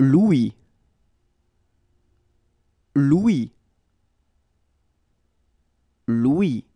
Louis. Louis. Louis.